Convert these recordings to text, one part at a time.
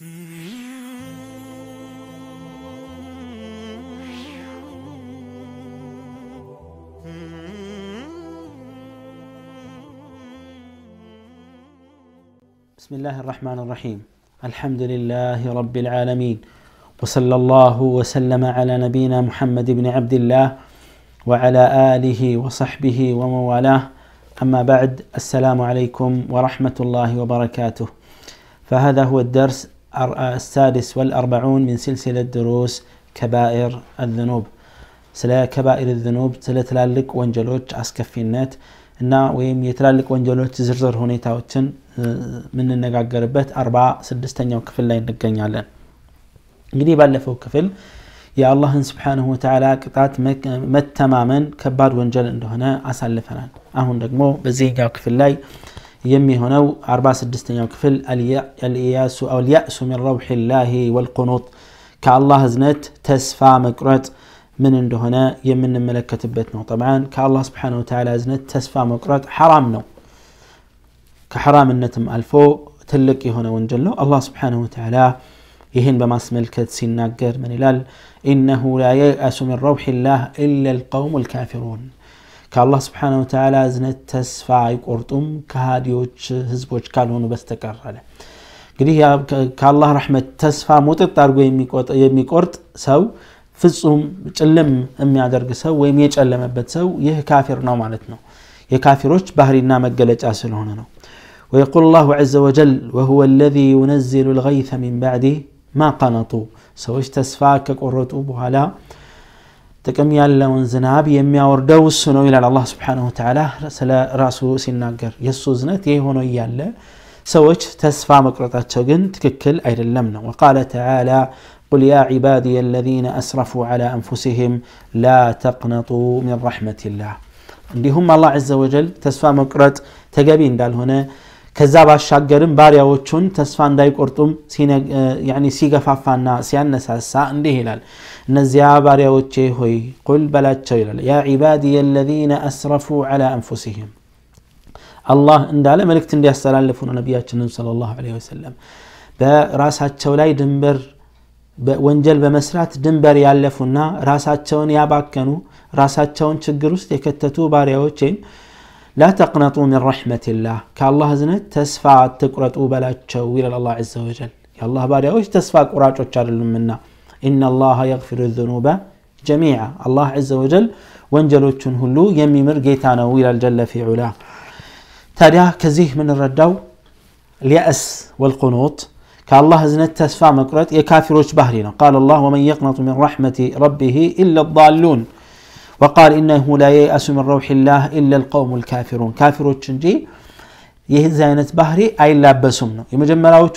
بسم الله الرحمن الرحيم الحمد لله رب العالمين وصلى الله وسلم على نبينا محمد بن عبد الله وعلى آله وصحبه ومن والاه أما بعد السلام عليكم ورحمة الله وبركاته فهذا هو الدرس السادس والأربعون من سلسلة دروس كبائر الذنوب سلا كبائر الذنوب سلا تلالك ونجلوش أسكفي النت إن ويم يتلالك ونجلوش زرزر هوني تاوتن من النقاق قربت أربعة سدستان يوم كفل لين نقاني على قدي بالفو كفل يا الله سبحانه وتعالى قطعت مت تماما كبار ونجل عنده هنا أسلفنا أهون رقمو بزيق يوم كفل لين يمي يميهنو أربعة سدستين كفل الياس أو اليأس من روح الله والقنوط كالله زنت تسفى مقرت من عنده هنا يمن الملكة تبتنا طبعا كالله سبحانه وتعالى زنت تسفى مقرت حرامنا كحرام النتم ألفو تلقي هنا ونجلو الله سبحانه وتعالى يهن بماس ملكة سيناقر من الال إنه لا ييأس من روح الله إلا القوم الكافرون ከአላህ ስብሓን ወተላ እዝነት ተስፋ አይቆርጡም ከሃዲዎች ህዝቦች ካልሆኑ በስተቀር አለ እንግዲህ ከአላህ ረሕመት ተስፋ ሙጥጥ አድርጎ የሚቆርጥ ሰው ፍጹም ጭልም የሚያደርግ ሰው ወይም የጨለመበት ሰው ይህ ካፊር ነው ማለት ነው የካፊሮች ባህሪና መገለጫ ስለሆነ ነው ويقول الله عز وجل وهو الذي ينزل الغيث من بعد ما قنطوا سوش تسفاك قرطوا بهلا ጥቅም ያለውን ዝናብ የሚያወርደው እሱ ነው ይላል አላ ስብን ተላ ስለ ራሱ ሲናገር የእሱ ዝነት ይህ ሆኖ እያለ ሰዎች ተስፋ መቁረጣቸው ግን ትክክል አይደለም ነው قل يا عبادي الذين أسرفوا على أنفسهم لا تقنطوا من رحمة الله عندي هم الله عز وجل تسفى مقرد تقابين دال هنا كذاب الشاقرين باريا وچون تسفى دايك ارتم يعني سيقفافانا سيان نساسا عندي هلال نزيا باريا هوي قل بلا تشيل يا عبادي الذين أسرفوا على أنفسهم الله إن دال ملك تندي السلام لفون نبياتنا صلى الله عليه وسلم براس هالتشولاي دنبر ወንጀል በመስራት ድንበር ያለፉና ራሳቸውን ያባከኑ ራሳቸውን ችግር ውስጥ የከተቱ ባሪያዎች ወይም ላተቅነጡ ምን ረሕመትላህ ከአላህ ዝነት ተስፋ ትቁረጡ በላቸው ይላል አላ ዘ ወጀል የአላህ ባሪያዎች ተስፋ ቁራጮች አይደሉምና إن الله يغفر الذنوب جميعا الله عز وجل وانجلو تنهلو يمي مرقيتانا ነው الجلة في علا تاريا كزيه من الردو اليأس والقنوط كالله زنت تسفى مقرت يكافر بهرنا قال الله ومن يقنط من رحمة ربه إلا الضالون وقال إنه لا ييأس من روح الله إلا القوم الكافرون كافر جي أي አይነት ባህሪ አይላበሱም ملاوتوت የመጀመሪያዎቹ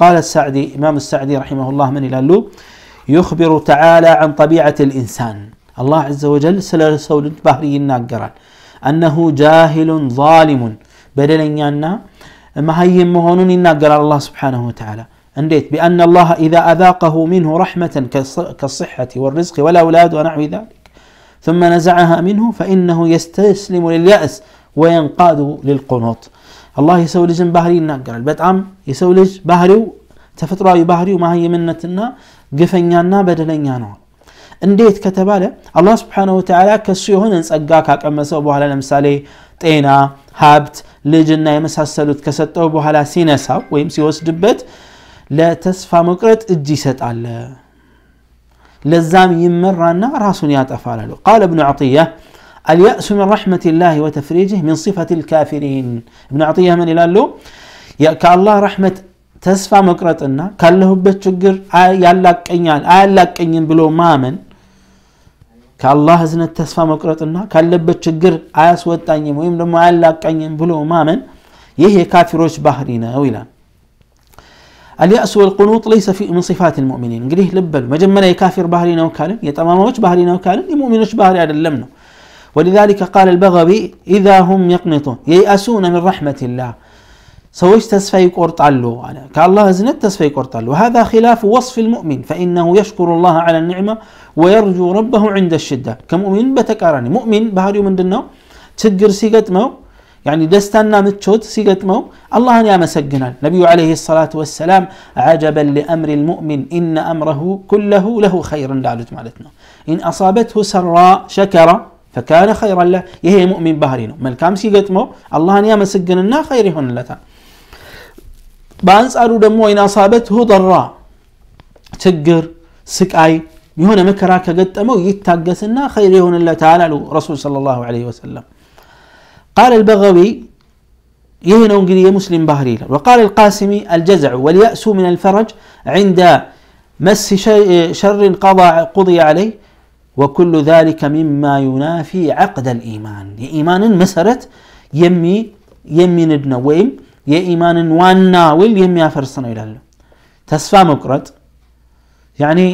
قال السعدي ቃለ السعدي رحمه الله من إلى ይላሉ يخبر تعالى عن طبيعة الإنسان الله عز وجل سل سول بحري الناقرة أنه جاهل ظالم بدلا ما هي مهونون الناقرة الله سبحانه وتعالى انديت بأن الله إذا أذاقه منه رحمة كالصحة والرزق والأولاد ونحو ذلك ثم نزعها منه فإنه يستسلم لليأس وينقادوا للقنوط الله يسوي لجن بحري ينقر البتعم يسوي لج بحري تفترى بحري وما هي منتنا قفن يانا بدلن يانا انديت كتباله الله سبحانه وتعالى كسو يهون اما كمسو بوهلا لمسالي تينا هابت لجنة يمسا السلوت كسطو بوهلا سينسا ويمسي وسجبت لا تسفى مقرت اجي على لزام يمرنا راسون يا قال ابن عطيه اليأس من رحمة الله وتفريجه من صفة الكافرين ابن عطية من إلى له يا كالله رحمة تسفى مكرتنا كالله بتشقر آه، يالاك إنيان آلاك إنيان بلو مامن كالله زنة تسفى مكرتنا كالله بتشقر آيس والتانيم ويم لما آلاك إنيان بلو مامن يهي كافروش بحرين أولا اليأس والقنوط ليس في من صفات المؤمنين قريه لبل مجمنا يكافر بحرين وكالم يتمام وش بحرين وكالم يمؤمن وش بحرين لمنه ولذلك قال البغوي إذا هم يقنطون ييأسون من رحمة الله سويش تسفى علو كالله زنت تسفى يقرطالو وهذا خلاف وصف المؤمن فإنه يشكر الله على النعمة ويرجو ربه عند الشدة كمؤمن بتكاراني مؤمن بهاريو من دنو تجر سيقتمو يعني دستنا متشوت سيقتمو الله يا مسجنا نبي عليه الصلاة والسلام عجبا لأمر المؤمن إن أمره كله له خير لا مالتنا إن أصابته سراء شكر فكان خيرا له يهي مؤمن بهرينو من كام سي قتمو الله نيا مسجننا خير هون لتا بانس أرو دمو إن أصابته ضرا تقر سكاي يهون مكراك قتمو يتاقسنا خير هون لتا لعلو رسول صلى الله عليه وسلم قال البغوي يهنا انجلي مسلم بهري وقال القاسمي الجزع واليأس من الفرج عند مس شر قضى قضي عليه وكل ذلك مما ينافي عقد الإيمان إيمان مسرت يمي يمي ندنا ويم يا إيمان وانا ويل يمي أفرصنا إلى الله تسفى مقرد يعني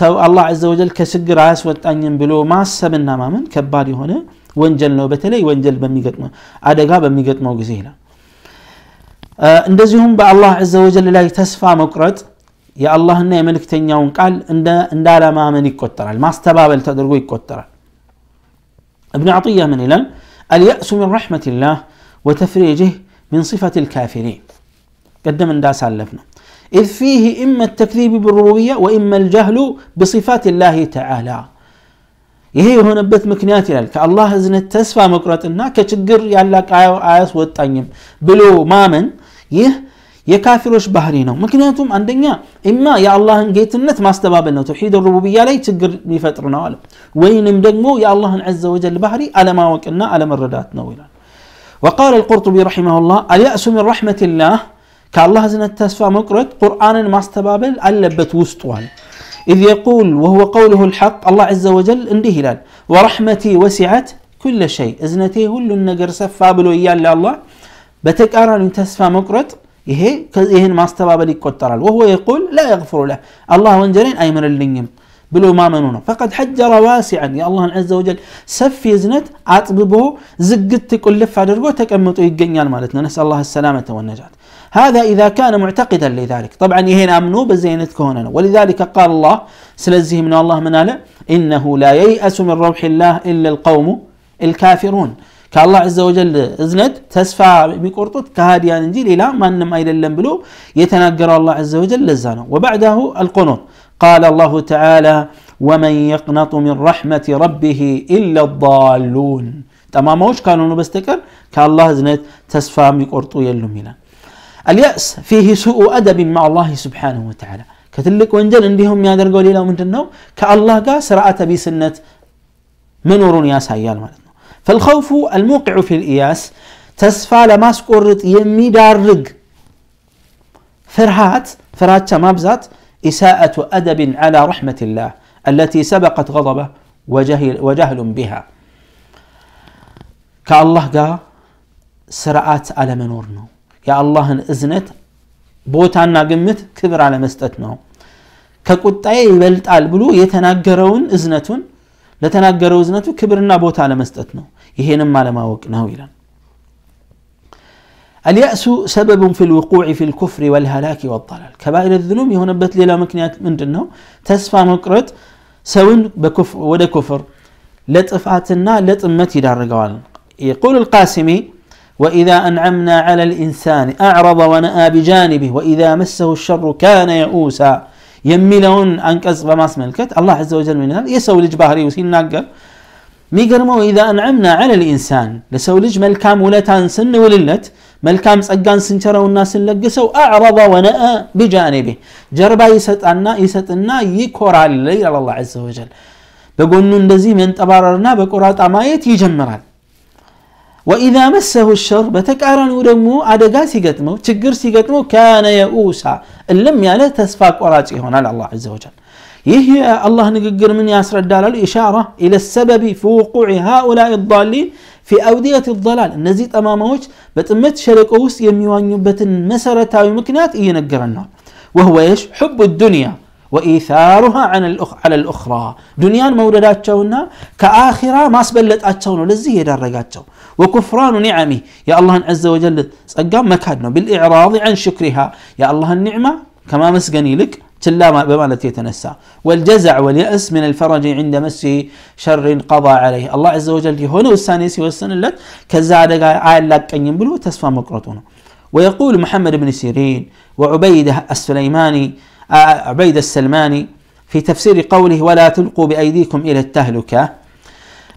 سو الله عز وجل كسجر عاس وتأني بلو ما سبنا ما من كبالي هنا وانجل لو بتلي وانجل بميقت ما أدقا بميقت ما وقزيلا آه بالله عز وجل لا تسفى مقرد يا الله إن ملك تنياون قال إن إن دار ما من يكتر ما استباب التدرجو يكتر ابن عطية من إلى اليأس من رحمة الله وتفريجه من صفة الكافرين قدم إن داس علفنا إذ فيه إما التكذيب بالربوبية وإما الجهل بصفات الله تعالى يهي هنا بث مكنيات إلى الله إذن التسفى مقرأتنا كتقر يالك آيس آي آي بلو ما من يه عندنا إما يا الله نجيت النت ما ጌትነት توحيد الربوبية ተውሒድ ሩቡብያ ላይ ችግር وين مدقمو يا الله عز وجل بحري على ما አለማወቅና على مرداتنا ይላል وقال القرطبي رحمه الله اليأس من رحمة الله كالله زنا التسفى مقرد قرآن ما استبابل ألبت وسطوان إذ يقول وهو قوله الحق الله عز وجل انده هلال ورحمتي وسعت كل شيء إذنتي هل النقر سفى بلو إياه الله بتكارن تسفى مقرد إيه كذيهن ما استباب لي كترال وهو يقول لا يغفر له الله ونجرين أي من اللينيم بلو ما منونه فقد حجر واسعا يا الله عز وجل سف يزنت عطببه زقت كل لفة درقوتك أمتو يقنيان مالتنا نسأل الله السلامة والنجاة هذا إذا كان معتقدا لذلك طبعا يهين أمنو بزينة كوننا ولذلك قال الله سلزه من الله مناله إنه لا ييأس من روح الله إلا القوم الكافرون ከአላህ ዘ ወጀል እዝነት ተስፋ የሚቆርጡት ከሃዲያን እንጂ ሌላ ማንም አይደለም ብሎ የተናገረው አላህ الله عز وجل ነው وبعده አልቆኖት قال الله تعالى ومن يقنط من رحمة ربه إلا الضالون تمام تماموش كانوا بستكر كالله زنت تسفى مقرطو يلو ميلا اليأس فيه سوء أدب مع الله سبحانه وتعالى كتلك وانجل عندهم يا درقو ليلا ومن كالله قا سرعة بسنة منور يا سيال مالتنا فالخوف الموقع في الإياس ተስፋ ለማስቆርጥ የሚዳርግ فرهات فرهات ማብዛት إساءة أدب على رحمة الله التي سبقت غضبه وجهل, وجهل بها كالله قال سرعات على منورنا يا الله إذنت بوتانا قمت كبر على مستتنا كقطعي على البلو يتناغرون إذنتون ለተናገረው እዝነቱ ክብርና ቦታ ለመስጠት ነው ይሄንም አለማወቅ ነው ይላል اليأس سبب في الوقوع في الكفر والهلاك والضلال كبائر الذنوب የሆነበት ሌላ ምክንያት ምንድን ነው ተስፋ መቁረጥ ሰውን ወደ ኩፍር ለጥፋትና دار ይዳርገዋል يقول القاسمي وإذا أنعمنا على الإنسان أعرض ونأى بجانبه وإذا مسه الشر كان يئوسا የሚለውን አንቀጽ በማስመልከት አላህ ዘ ወጀል ምን ይላል የሰው ልጅ ባህሪው ሲናገር ሚገርመው ኢዛ አንዓምና ዐለ ልኢንሳን ለሰው ልጅ መልካም ውለታን ስንውልለት መልካም ጸጋን ስንቸረውና ስንለግሰው አዕረض ወነአ ቢጃኔቤ ጀርባ ይሰጣና ይሰጥና ይኮራል ይላል አላህ ዘ ወጀል በጎኑ እንደዚህ መንጠባረርና በቆራጣ ማየት ይጀምራል وإذا مسه الشر بتكارن ودمو على قاسي قتمو تجر سي قتمو كان يؤوسا اللم يعني تسفاك وراتي هنا الله عز وجل يهي الله نقر من ياسر الدلال إشارة إلى السبب في وقوع هؤلاء الضالين في أودية الضلال نزيد أمامه بتمت شرك أوس يميوان يبتن مسارة ومكنات إيه النار وهو إيش حب الدنيا وإيثارها عن الأخ على الأخرى دنيان شونا كآخرة ما سبلت أتشون لزي شو وكفران نعمه يا الله عز وجل صقام مكادنا بالإعراض عن شكرها يا الله النعمة كما مسقني لك تلا بمالت يتنسى والجزع واليأس من الفرج عند مس شر قضى عليه الله عز وجل يهون وساني سيوسن لك كذا عاد لك أن ينبلو تسفى مقرطونه ويقول محمد بن سيرين وعبيده السليماني عبيد السلماني في تفسير قوله ولا تلقوا بأيديكم إلى التهلكة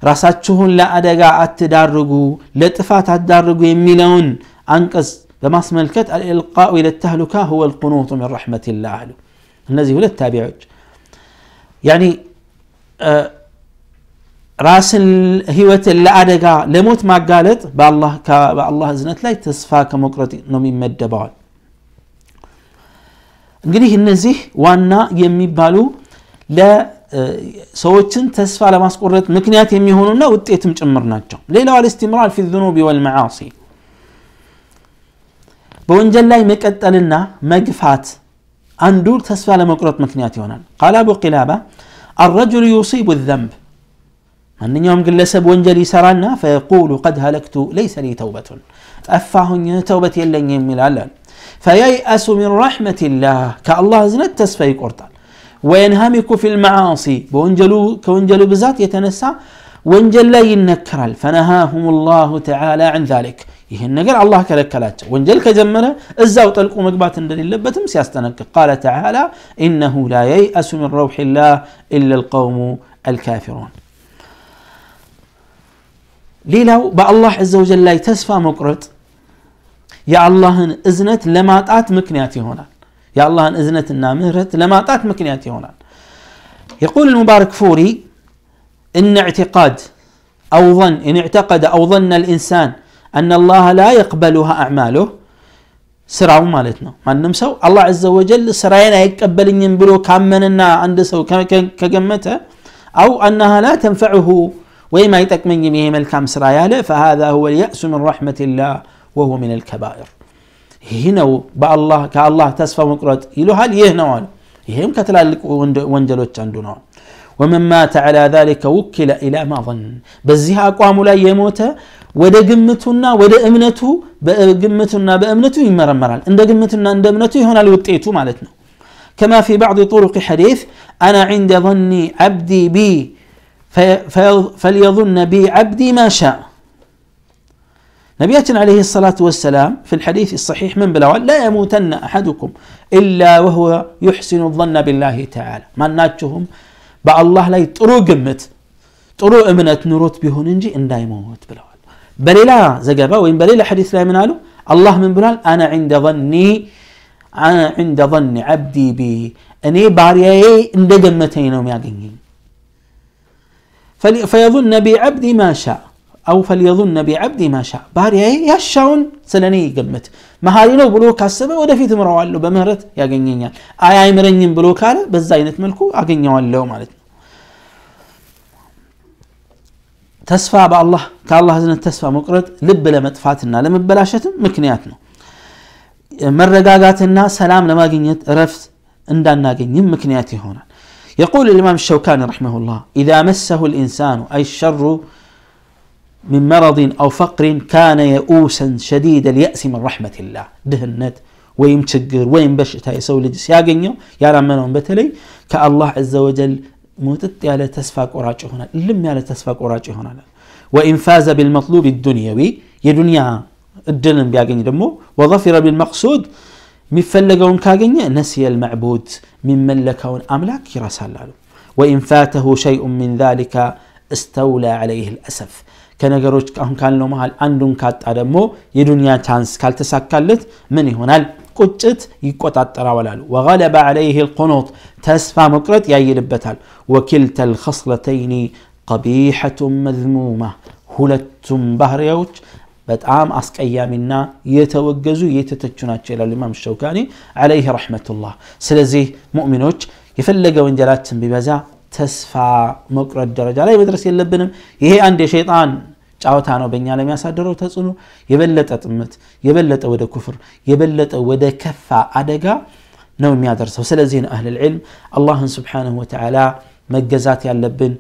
راساتشون لا أدقاء التدارقوا لا تفات التدارقوا يميلون أنقص بمص ملكت الإلقاء إلى التهلكة هو القنوط من رحمة الله الذي ولا التابع يعني آه، راس هوة لا أدقاء لموت ما قالت بالله الله زنت لا تصفى كمقرة نومي مدبال እንግዲህ እነዚህ ዋና የሚባሉ ለሰዎችን ተስፋ ለማስቆረጥ ምክንያት የሚሆኑና ውጤትም ጭምር ናቸው ሌላው አልስትምራር ፊ ዙኑቢ ወልመዓሲ በወንጀል ላይ መቀጠልና መግፋት አንዱ ተስፋ ለመቁረጥ ምክንያት ይሆናል ቃል አቡ ቂላባ الرجل يصيب الذنب ማንኛውም ግለሰብ ወንጀል ይሰራና ፈየቁሉ ቀድ ሀለክቱ ለይሰ ሊ ተውበቱን ጠፋሁኝ ተውበት የለኝም ይላል فييأس من رحمة الله كالله زنت تسفي قرطال وينهمك في المعاصي بونجلو كونجلو بزات يتنسى وانجل لا ينكرل فنهاهم الله تعالى عن ذلك يهن قال الله كلكلات ونجل كجمنا الزاو تلقوا مقبات لله بتمسي استنقق قال تعالى إنه لا ييأس من روح الله إلا القوم الكافرون ليلو بأ الله عز وجل لا يتسفى مقرط يا الله ان اذنت لما تأت مكنياتي هنا يا الله ان النامرت لما تأت مكنياتي هنا يقول المبارك فوري إن اعتقاد أو ظن إن اعتقد أو ظن الإنسان أن الله لا يقبلها أعماله سرعوا مالتنا ما نمسو الله عز وجل سراينا يقبل ينبلو كام من النا عند سو كجمته أو أنها لا تنفعه وإما يتك من جميع الكام سرايا له فهذا هو اليأس من رحمة الله وهو من الكبائر هنا بع الله كالله تسفى مقرد يلو هل يهنا وان يهم كتلالك وانجلوت عندنا ومن مات على ذلك وكل إلى ما ظن بزيها أقوام لا يموت ودا قمتنا ودا أمنته قمتنا بأمنته يمر مرال عند قمتنا عند أمنته هنا لوتيتو مالتنا كما في بعض طرق حديث أنا عند ظني عبدي بي فليظن بي عبدي ما شاء نبياتنا عليه الصلاة والسلام في الحديث الصحيح من بلوال لا يموتن أحدكم إلا وهو يحسن الظن بالله تعالى ما ناتشهم بأ الله لا يطرو قمت طرو أمنة نروت بهون إنجي إن يموت بلوال بليلا زقابا وإن بليلا حديث لا يمنالو الله من بلال أنا عند ظني أنا عند ظني عبدي بي أني بارياي إن دقمتين وميا فيظن بعبدي ما شاء أو فليظن بعبد ما شاء باري هي يشعون سلني قمت مهارين وبلو كاسبة ودا في تمروا علو بمهرت يا جنين يا يعني. آي آي مرنين بلو كارة بس زينة ملكو أغني علو مالت تسفى بالله كالله زنة تسفى مقرد لب لما تفاتنا لما ببلاشت مكنياتنا مرة قاقاتنا سلام لما قنيت رفت عندنا قنين مكنياتي هنا يقول الإمام الشوكاني رحمه الله إذا مسه الإنسان أي الشر من مرض أو فقر كان يئوسا شديد اليأس من رحمة الله دهنت وين تشقر وين بشتها يسوي لجس يا يا بتلي كالله عز وجل متت على تسفى قراجه هنا لم على تسفى قراجه هنا وإن فاز بالمطلوب الدنيوي يا دنيا الدلن بيا دمو وظفر بالمقصود مفلقون كاقن نسي المعبود من ملكون أملاك يرسال وإن فاته شيء من ذلك استولى عليه الأسف كنجروش كهم كان لهم هل عندهم كات أدمو يدنيا تانس كالت سكالت من هنا كتت يقطع ترولال وغلب عليه القنوط تسفى مقرت يا يلبتال وكلت الخصلتين قبيحة مذمومة هلتم بهريوت بتعام أسك أيامنا يتوجزوا يتتجنا تشيل الإمام الشوكاني عليه رحمة الله سلزي مؤمنوك يفلقوا إنجلات ببزا تسفى مقرد درجة لا يدرس يلبنم هي عند شيطان ጫዋታ ነው በእኛ ላይ የሚያሳደረው ተጽዕኖ የበለጠ ጥመት የበለጠ ወደ ኩፍር የበለጠ ወደ ከፋ አደጋ ነው የሚያደርሰው ስለዚህ ነው አህል ልዕልም አላህን ስብሓንሁ ወተላ መገዛት ያለብን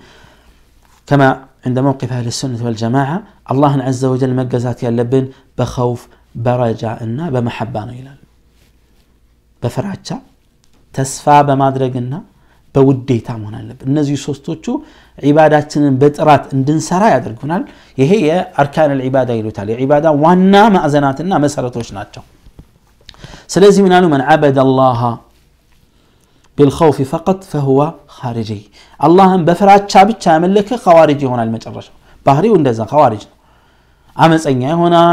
ከማ عند موقف أهل السنة والجماعة الله عز وجل مجزات يلبن بخوف برجاء بمحبة إلى بفرعتها ተስፋ በማድረግና በውዴታ መሆን አለብን እነዚህ ሶስቶቹ ዒባዳችንን በጥራት እንድንሰራ ያደርጉናል ይሄ የአርካን ልዒባዳ ይሉታል የዒባዳ ዋና ማዕዘናትና መሰረቶች ናቸው ስለዚህ ምናሉ መን ዓበደ ላሃ بالخوف فقط فهو خارجي الله بفرات شابتش أملك خوارجي هنا المجرش بحري وندزا خوارج أمس أن هنا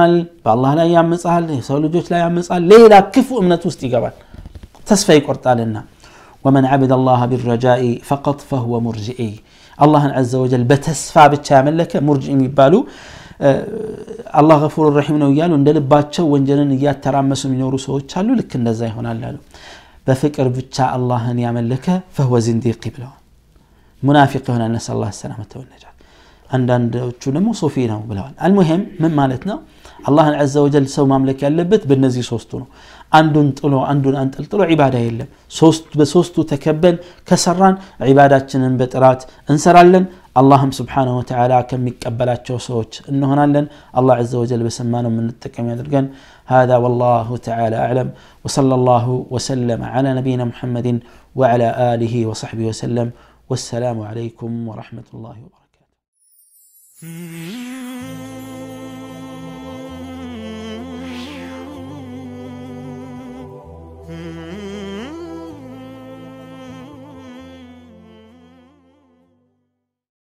بالله لا يامس أهل سولو جوش لا يامس أهل ليه لا كفو أمنا توستي قبل تسفى يقرطان لنا ومن عبد الله بالرجاء فقط فهو مرجئي الله عز وجل بتسفى بالشامل لك مرجئي مبالو أه الله غفور رحيم نو اندل باتشو ونجنن يات ترامسو من يورو سوو لك النزاي هنا لالو بفكر بتشا الله ان يعمل لك فهو زندي قبله منافق هنا نسأل الله السلامة والنجاة عندنا شو نمو صوفينا المهم من مالتنا الله عز وجل سو مملكة اللبت بالنزي صوستونه عندن طلو عندن أنت طلو عبادة يلا سوست بسوست تكبل كسران عبادات جنن بترات انسر لن اللهم سبحانه وتعالى كم يكبلات شو سوت إنه لن الله عز وجل بسمانا من التكم يدرقن هذا والله تعالى أعلم وصلى الله وسلم على نبينا محمد وعلى آله وصحبه وسلم والسلام عليكم ورحمة الله وبركاته Mm.